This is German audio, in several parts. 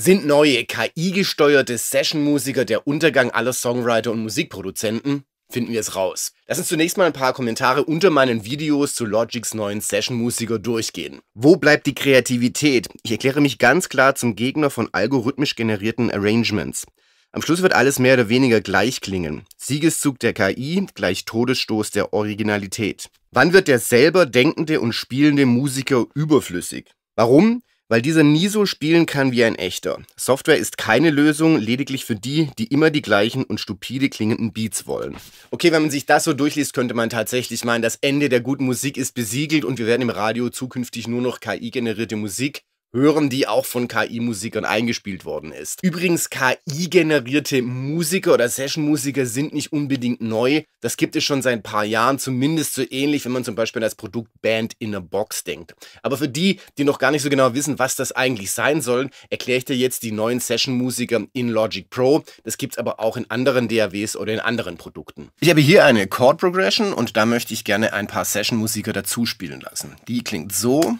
Sind neue KI-gesteuerte Session-Musiker der Untergang aller Songwriter und Musikproduzenten? Finden wir es raus. Lass uns zunächst mal ein paar Kommentare unter meinen Videos zu Logics neuen Session-Musiker durchgehen. Wo bleibt die Kreativität? Ich erkläre mich ganz klar zum Gegner von algorithmisch generierten Arrangements. Am Schluss wird alles mehr oder weniger gleich klingen. Siegeszug der KI gleich Todesstoß der Originalität. Wann wird der selber denkende und spielende Musiker überflüssig? Warum? weil dieser nie so spielen kann wie ein echter. Software ist keine Lösung, lediglich für die, die immer die gleichen und stupide klingenden Beats wollen. Okay, wenn man sich das so durchliest, könnte man tatsächlich meinen, das Ende der guten Musik ist besiegelt und wir werden im Radio zukünftig nur noch KI-generierte Musik hören, die auch von KI-Musikern eingespielt worden ist. Übrigens, KI-generierte Musiker oder Session-Musiker sind nicht unbedingt neu. Das gibt es schon seit ein paar Jahren, zumindest so ähnlich, wenn man zum Beispiel an das Produkt Band in a Box denkt. Aber für die, die noch gar nicht so genau wissen, was das eigentlich sein soll, erkläre ich dir jetzt die neuen Session-Musiker in Logic Pro. Das gibt es aber auch in anderen DAWs oder in anderen Produkten. Ich habe hier eine Chord Progression und da möchte ich gerne ein paar Session-Musiker dazu spielen lassen. Die klingt so.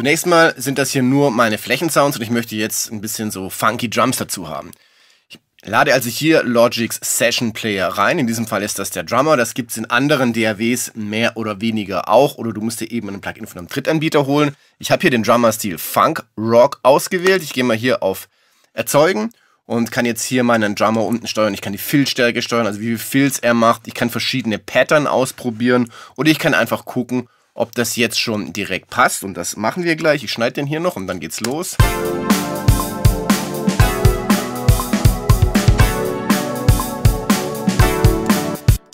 Zunächst mal sind das hier nur meine Flächensounds und ich möchte jetzt ein bisschen so funky Drums dazu haben. Ich lade also hier Logics Session Player rein. In diesem Fall ist das der Drummer. Das gibt es in anderen DAWs mehr oder weniger auch. Oder du musst dir eben ein Plugin von einem Drittanbieter holen. Ich habe hier den Drummer-Stil Funk Rock ausgewählt. Ich gehe mal hier auf Erzeugen und kann jetzt hier meinen Drummer unten steuern. Ich kann die Filzstärke steuern, also wie viel Filz er macht. Ich kann verschiedene Pattern ausprobieren oder ich kann einfach gucken, ob das jetzt schon direkt passt. Und das machen wir gleich. Ich schneide den hier noch und dann geht's los.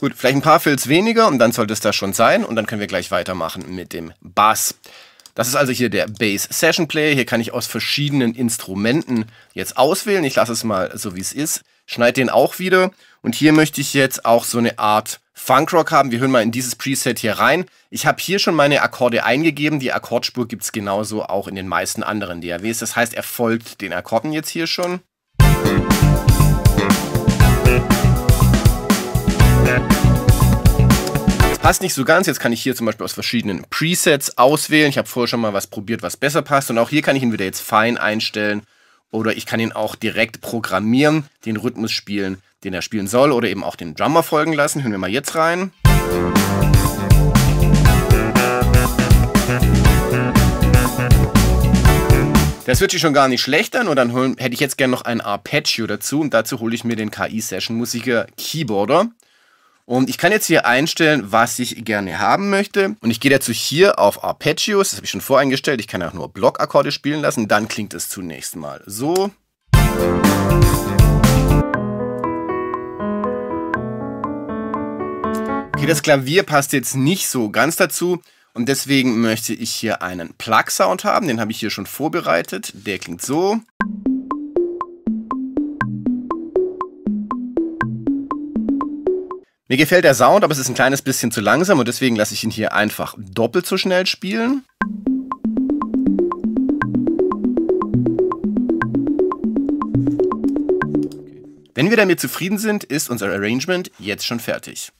Gut, vielleicht ein paar Fills weniger und dann sollte es das schon sein. Und dann können wir gleich weitermachen mit dem Bass. Das ist also hier der Bass Session Player. Hier kann ich aus verschiedenen Instrumenten jetzt auswählen. Ich lasse es mal so, wie es ist. Schneide den auch wieder. Und hier möchte ich jetzt auch so eine Art Funkrock haben. Wir hören mal in dieses Preset hier rein. Ich habe hier schon meine Akkorde eingegeben. Die Akkordspur gibt es genauso auch in den meisten anderen DAWs. Das heißt, er folgt den Akkorden jetzt hier schon. Das passt nicht so ganz. Jetzt kann ich hier zum Beispiel aus verschiedenen Presets auswählen. Ich habe vorher schon mal was probiert, was besser passt. Und auch hier kann ich ihn wieder jetzt fein einstellen. Oder ich kann ihn auch direkt programmieren, den Rhythmus spielen den er spielen soll, oder eben auch den Drummer folgen lassen. Hören wir mal jetzt rein. Das wird sich schon gar nicht schlechter, und dann hol, hätte ich jetzt gerne noch ein Arpeggio dazu und dazu hole ich mir den KI-Session-Musiker Keyboarder. Und ich kann jetzt hier einstellen, was ich gerne haben möchte. Und ich gehe dazu hier auf Arpeggios, das habe ich schon voreingestellt. Ich kann auch nur Blockakkorde spielen lassen, dann klingt es zunächst mal so. Musik Okay, das Klavier passt jetzt nicht so ganz dazu. Und deswegen möchte ich hier einen Plug-Sound haben. Den habe ich hier schon vorbereitet. Der klingt so. Mir gefällt der Sound, aber es ist ein kleines bisschen zu langsam und deswegen lasse ich ihn hier einfach doppelt so schnell spielen. Wenn wir damit zufrieden sind, ist unser Arrangement jetzt schon fertig.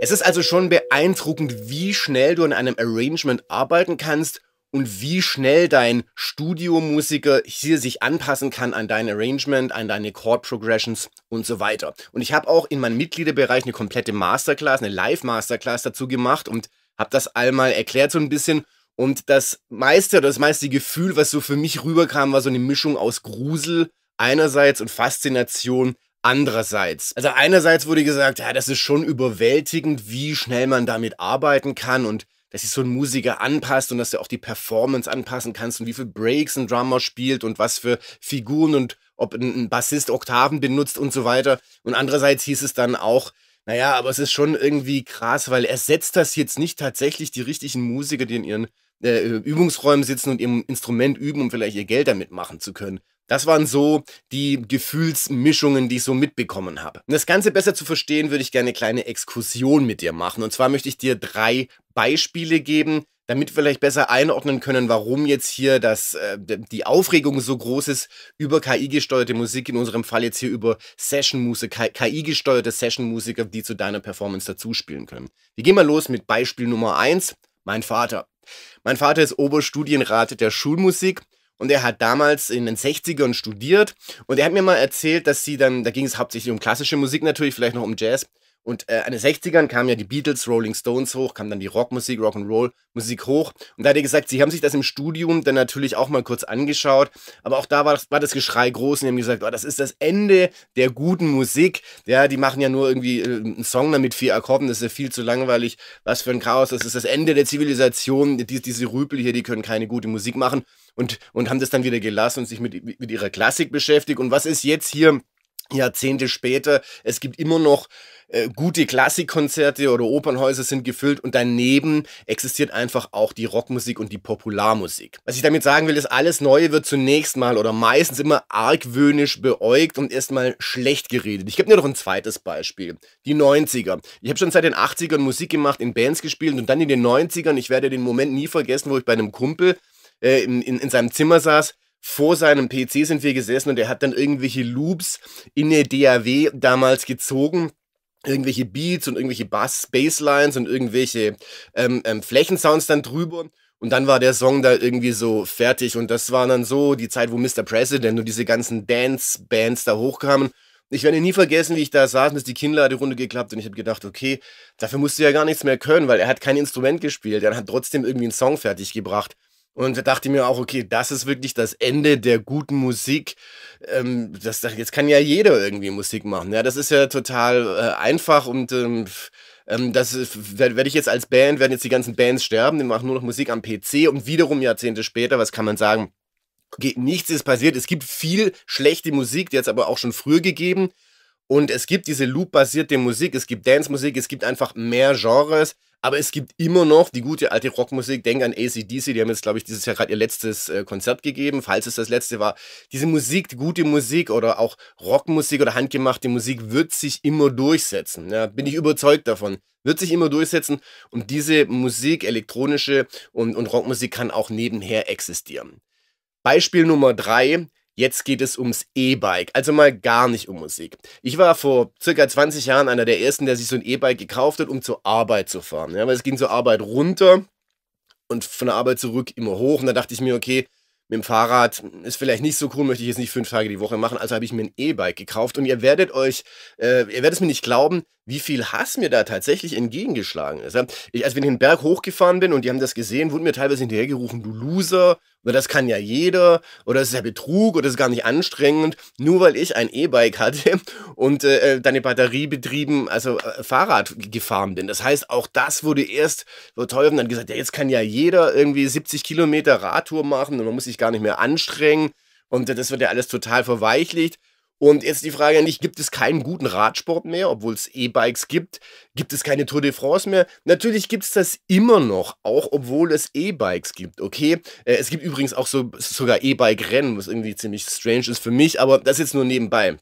Es ist also schon beeindruckend, wie schnell du an einem Arrangement arbeiten kannst und wie schnell dein Studiomusiker hier sich anpassen kann an dein Arrangement, an deine Chord Progressions und so weiter. Und ich habe auch in meinem Mitgliederbereich eine komplette Masterclass, eine Live Masterclass dazu gemacht und habe das einmal erklärt so ein bisschen. Und das meiste oder das meiste Gefühl, was so für mich rüberkam, war so eine Mischung aus Grusel einerseits und Faszination andererseits. Also einerseits wurde gesagt, ja, das ist schon überwältigend, wie schnell man damit arbeiten kann und dass sich so ein Musiker anpasst und dass du auch die Performance anpassen kannst und wie viel Breaks ein Drummer spielt und was für Figuren und ob ein Bassist Oktaven benutzt und so weiter. Und andererseits hieß es dann auch, naja, aber es ist schon irgendwie krass, weil ersetzt das jetzt nicht tatsächlich die richtigen Musiker, die in ihren äh, Übungsräumen sitzen und ihrem Instrument üben, um vielleicht ihr Geld damit machen zu können. Das waren so die Gefühlsmischungen, die ich so mitbekommen habe. Um das Ganze besser zu verstehen, würde ich gerne eine kleine Exkursion mit dir machen. Und zwar möchte ich dir drei Beispiele geben, damit wir vielleicht besser einordnen können, warum jetzt hier das, äh, die Aufregung so groß ist über KI-gesteuerte Musik, in unserem Fall jetzt hier über Session-Musik, KI-gesteuerte Session-Musiker, die zu deiner Performance dazuspielen können. Wir gehen mal los mit Beispiel Nummer eins. mein Vater. Mein Vater ist Oberstudienrat der Schulmusik und er hat damals in den 60ern studiert und er hat mir mal erzählt, dass sie dann, da ging es hauptsächlich um klassische Musik natürlich, vielleicht noch um Jazz, und äh, an den 60ern kamen ja die Beatles, Rolling Stones hoch, kam dann die Rockmusik, Rock'n'Roll Musik hoch. Und da hat er gesagt, sie haben sich das im Studium dann natürlich auch mal kurz angeschaut. Aber auch da war das, war das Geschrei groß und die haben gesagt, oh, das ist das Ende der guten Musik. Ja, die machen ja nur irgendwie äh, einen Song mit vier Akkorden, das ist ja viel zu langweilig. Was für ein Chaos, das ist das Ende der Zivilisation. Die, diese Rüpel hier, die können keine gute Musik machen. Und, und haben das dann wieder gelassen und sich mit, mit ihrer Klassik beschäftigt. Und was ist jetzt hier Jahrzehnte später, es gibt immer noch äh, gute Klassikkonzerte oder Opernhäuser sind gefüllt und daneben existiert einfach auch die Rockmusik und die Popularmusik. Was ich damit sagen will, ist, alles Neue wird zunächst mal oder meistens immer argwöhnisch beäugt und erstmal schlecht geredet. Ich gebe nur noch ein zweites Beispiel. Die 90er. Ich habe schon seit den 80ern Musik gemacht, in Bands gespielt und dann in den 90ern, ich werde den Moment nie vergessen, wo ich bei einem Kumpel äh, in, in, in seinem Zimmer saß vor seinem PC sind wir gesessen und er hat dann irgendwelche Loops in der DAW damals gezogen irgendwelche Beats und irgendwelche Bass, Basslines und irgendwelche ähm, ähm, Flächensounds dann drüber. Und dann war der Song da irgendwie so fertig. Und das war dann so die Zeit, wo Mr. President und diese ganzen Dance-Bands da hochkamen. Ich werde nie vergessen, wie ich da saß, bis die Kinnlade runde geklappt und ich habe gedacht, okay, dafür musst du ja gar nichts mehr können, weil er hat kein Instrument gespielt. Er hat trotzdem irgendwie einen Song fertig gebracht. Und da dachte ich mir auch, okay, das ist wirklich das Ende der guten Musik. Ähm, das, jetzt kann ja jeder irgendwie Musik machen. Ja, das ist ja total äh, einfach und ähm, ähm das werde ich jetzt als Band, werden jetzt die ganzen Bands sterben, die machen nur noch Musik am PC und wiederum Jahrzehnte später, was kann man sagen? Okay, nichts ist passiert. Es gibt viel schlechte Musik, die hat es aber auch schon früher gegeben. Und es gibt diese Loop-basierte Musik, es gibt Dance-Musik, es gibt einfach mehr Genres. Aber es gibt immer noch die gute alte Rockmusik. Denk an ACDC, die haben jetzt, glaube ich, dieses Jahr gerade ihr letztes äh, Konzert gegeben, falls es das letzte war. Diese Musik, die gute Musik oder auch Rockmusik oder handgemachte Musik wird sich immer durchsetzen. Ja, bin ich überzeugt davon. Wird sich immer durchsetzen und diese Musik, elektronische und, und Rockmusik kann auch nebenher existieren. Beispiel Nummer drei, Jetzt geht es ums E-Bike, also mal gar nicht um Musik. Ich war vor circa 20 Jahren einer der ersten, der sich so ein E-Bike gekauft hat, um zur Arbeit zu fahren. Ja, weil es ging zur Arbeit runter und von der Arbeit zurück immer hoch. Und da dachte ich mir, okay, mit dem Fahrrad ist vielleicht nicht so cool, möchte ich jetzt nicht fünf Tage die Woche machen. Also habe ich mir ein E-Bike gekauft und ihr werdet euch, äh, ihr werdet es mir nicht glauben, wie viel Hass mir da tatsächlich entgegengeschlagen ist. Ich, als wir den Berg hochgefahren bin und die haben das gesehen, wurden mir teilweise hinterhergerufen, du Loser, oder das kann ja jeder, oder das ist ja Betrug, oder das ist gar nicht anstrengend, nur weil ich ein E-Bike hatte und äh, äh deine Batterie betrieben, also äh, Fahrrad gefahren bin. Das heißt, auch das wurde erst verteufelt und dann gesagt, ja, jetzt kann ja jeder irgendwie 70 Kilometer Radtour machen und man muss sich gar nicht mehr anstrengen und äh, das wird ja alles total verweichlicht. Und jetzt die Frage an dich, gibt es keinen guten Radsport mehr, obwohl es E-Bikes gibt? Gibt es keine Tour de France mehr? Natürlich gibt es das immer noch, auch obwohl es E-Bikes gibt, okay? Äh, es gibt übrigens auch so, sogar E-Bike-Rennen, was irgendwie ziemlich strange ist für mich, aber das jetzt nur nebenbei.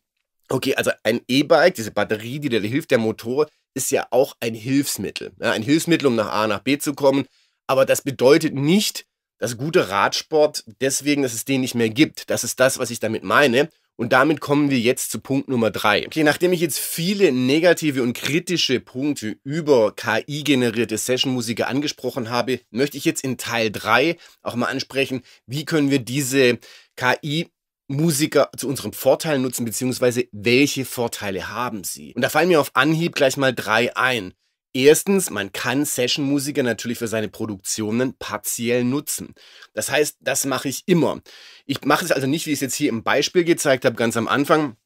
Okay, also ein E-Bike, diese Batterie, die dir hilft, der Motor, ist ja auch ein Hilfsmittel. Ja, ein Hilfsmittel, um nach A nach B zu kommen. Aber das bedeutet nicht, dass guter Radsport deswegen, dass es den nicht mehr gibt. Das ist das, was ich damit meine. Und damit kommen wir jetzt zu Punkt Nummer drei. Okay, nachdem ich jetzt viele negative und kritische Punkte über KI-generierte Session-Musiker angesprochen habe, möchte ich jetzt in Teil 3 auch mal ansprechen, wie können wir diese KI Musiker zu unserem Vorteil nutzen, beziehungsweise welche Vorteile haben sie? Und da fallen mir auf Anhieb gleich mal drei ein. Erstens, man kann Session-Musiker natürlich für seine Produktionen partiell nutzen. Das heißt, das mache ich immer. Ich mache es also nicht, wie ich es jetzt hier im Beispiel gezeigt habe, ganz am Anfang,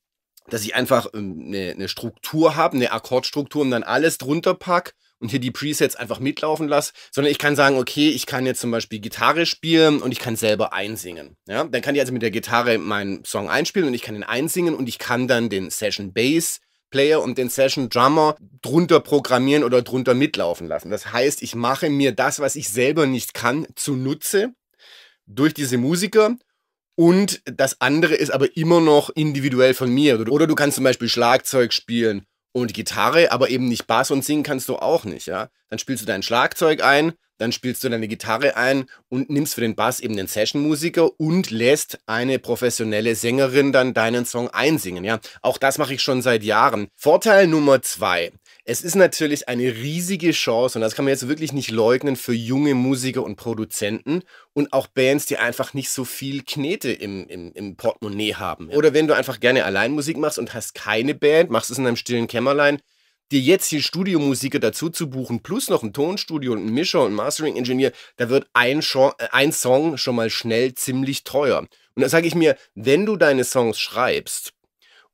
dass ich einfach eine, ähm, eine Struktur habe, eine Akkordstruktur und dann alles drunter packe und hier die Presets einfach mitlaufen lasse, sondern ich kann sagen, okay, ich kann jetzt zum Beispiel Gitarre spielen und ich kann selber einsingen. Ja? Dann kann ich also mit der Gitarre meinen Song einspielen und ich kann ihn einsingen und ich kann dann den Session Bass Player und den Session Drummer drunter programmieren oder drunter mitlaufen lassen. Das heißt, ich mache mir das, was ich selber nicht kann, zunutze durch diese Musiker und das andere ist aber immer noch individuell von mir. Oder du kannst zum Beispiel Schlagzeug spielen und Gitarre, aber eben nicht Bass und singen kannst du auch nicht, ja dann spielst du dein Schlagzeug ein, dann spielst du deine Gitarre ein und nimmst für den Bass eben den Session-Musiker und lässt eine professionelle Sängerin dann deinen Song einsingen. Ja, auch das mache ich schon seit Jahren. Vorteil Nummer zwei. Es ist natürlich eine riesige Chance, und das kann man jetzt wirklich nicht leugnen, für junge Musiker und Produzenten und auch Bands, die einfach nicht so viel Knete im, im, im Portemonnaie haben. Oder wenn du einfach gerne allein Musik machst und hast keine Band, machst es in einem stillen Kämmerlein, dir jetzt hier Studiomusiker dazu zu buchen, plus noch ein Tonstudio und einen Mischer und einen Mastering-Engineer, da wird ein, äh, ein Song schon mal schnell ziemlich teuer. Und da sage ich mir, wenn du deine Songs schreibst,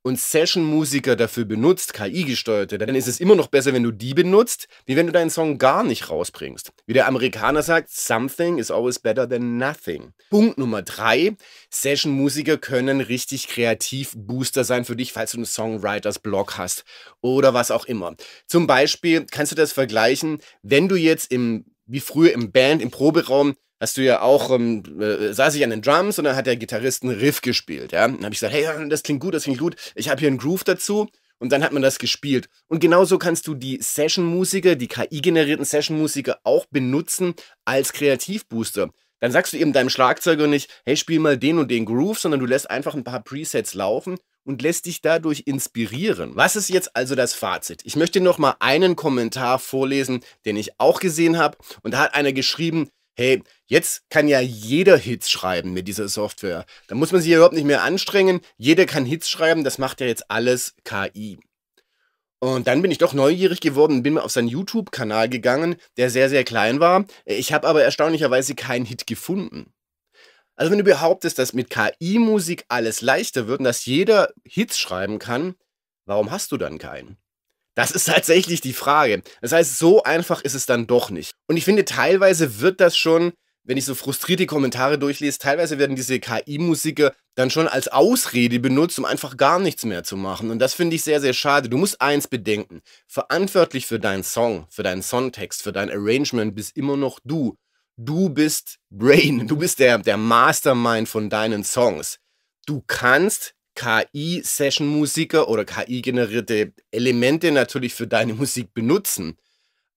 und Session-Musiker dafür benutzt, KI-gesteuerte, dann ist es immer noch besser, wenn du die benutzt, wie wenn du deinen Song gar nicht rausbringst. Wie der Amerikaner sagt, something is always better than nothing. Punkt Nummer drei, Session-Musiker können richtig kreativ Booster sein für dich, falls du einen Songwriters-Blog hast oder was auch immer. Zum Beispiel kannst du das vergleichen, wenn du jetzt im, wie früher im Band, im Proberaum, hast du ja auch, ähm, äh, saß ich an den Drums und dann hat der Gitarrist einen Riff gespielt, ja. dann habe ich gesagt, hey, das klingt gut, das klingt gut, ich habe hier einen Groove dazu. Und dann hat man das gespielt. Und genauso kannst du die Session-Musiker, die KI-generierten Session-Musiker auch benutzen als Kreativbooster. Dann sagst du eben deinem Schlagzeuger nicht, hey, spiel mal den und den Groove, sondern du lässt einfach ein paar Presets laufen und lässt dich dadurch inspirieren. Was ist jetzt also das Fazit? Ich möchte nochmal einen Kommentar vorlesen, den ich auch gesehen habe und da hat einer geschrieben, hey, jetzt kann ja jeder Hits schreiben mit dieser Software. Da muss man sich ja überhaupt nicht mehr anstrengen. Jeder kann Hits schreiben, das macht ja jetzt alles KI. Und dann bin ich doch neugierig geworden und bin mal auf seinen YouTube-Kanal gegangen, der sehr, sehr klein war. Ich habe aber erstaunlicherweise keinen Hit gefunden. Also wenn du behauptest, dass mit KI-Musik alles leichter wird und dass jeder Hits schreiben kann, warum hast du dann keinen? Das ist tatsächlich die Frage. Das heißt, so einfach ist es dann doch nicht. Und ich finde, teilweise wird das schon, wenn ich so frustrierte Kommentare durchlese, teilweise werden diese KI-Musiker dann schon als Ausrede benutzt, um einfach gar nichts mehr zu machen. Und das finde ich sehr, sehr schade. Du musst eins bedenken. Verantwortlich für deinen Song, für deinen Songtext, für dein Arrangement bist immer noch du. Du bist Brain. Du bist der, der Mastermind von deinen Songs. Du kannst KI-Session-Musiker oder KI-generierte Elemente natürlich für deine Musik benutzen.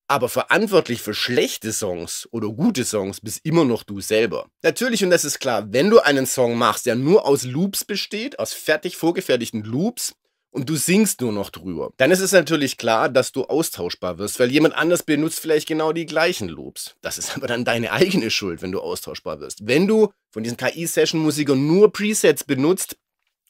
Aber verantwortlich für schlechte Songs oder gute Songs bist immer noch du selber. Natürlich, und das ist klar, wenn du einen Song machst, der nur aus Loops besteht, aus fertig vorgefertigten Loops, und du singst nur noch drüber, dann ist es natürlich klar, dass du austauschbar wirst, weil jemand anders benutzt vielleicht genau die gleichen Loops. Das ist aber dann deine eigene Schuld, wenn du austauschbar wirst. Wenn du von diesen KI-Session-Musikern nur Presets benutzt,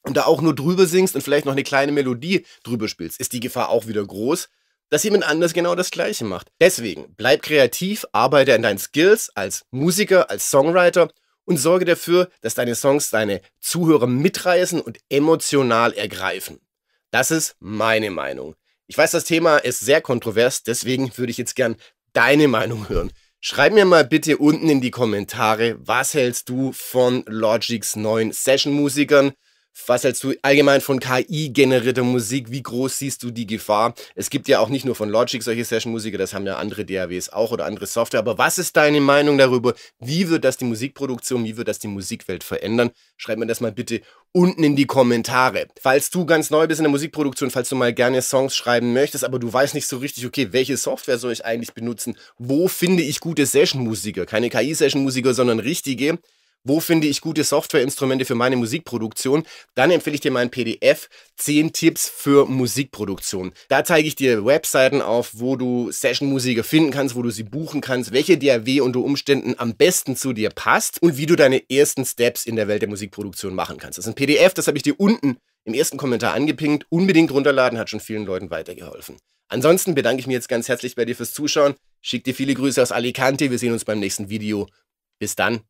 und da auch nur drüber singst und vielleicht noch eine kleine Melodie drüber spielst, ist die Gefahr auch wieder groß, dass jemand anders genau das Gleiche macht. Deswegen bleib kreativ, arbeite an deinen Skills als Musiker, als Songwriter und sorge dafür, dass deine Songs deine Zuhörer mitreißen und emotional ergreifen. Das ist meine Meinung. Ich weiß, das Thema ist sehr kontrovers, deswegen würde ich jetzt gern deine Meinung hören. Schreib mir mal bitte unten in die Kommentare, was hältst du von Logics neuen Session-Musikern? Was hältst du allgemein von KI-generierter Musik? Wie groß siehst du die Gefahr? Es gibt ja auch nicht nur von Logic solche Session-Musiker, das haben ja andere DAWs auch oder andere Software. Aber was ist deine Meinung darüber? Wie wird das die Musikproduktion, wie wird das die Musikwelt verändern? Schreib mir das mal bitte unten in die Kommentare. Falls du ganz neu bist in der Musikproduktion, falls du mal gerne Songs schreiben möchtest, aber du weißt nicht so richtig, okay, welche Software soll ich eigentlich benutzen? Wo finde ich gute Session-Musiker? Keine KI-Session-Musiker, sondern richtige wo finde ich gute Softwareinstrumente für meine Musikproduktion, dann empfehle ich dir meinen PDF 10 Tipps für Musikproduktion. Da zeige ich dir Webseiten auf, wo du Sessionmusiker finden kannst, wo du sie buchen kannst, welche DAW unter Umständen am besten zu dir passt und wie du deine ersten Steps in der Welt der Musikproduktion machen kannst. Das ist ein PDF, das habe ich dir unten im ersten Kommentar angepinkt. Unbedingt runterladen, hat schon vielen Leuten weitergeholfen. Ansonsten bedanke ich mich jetzt ganz herzlich bei dir fürs Zuschauen. Schick dir viele Grüße aus Alicante. Wir sehen uns beim nächsten Video. Bis dann.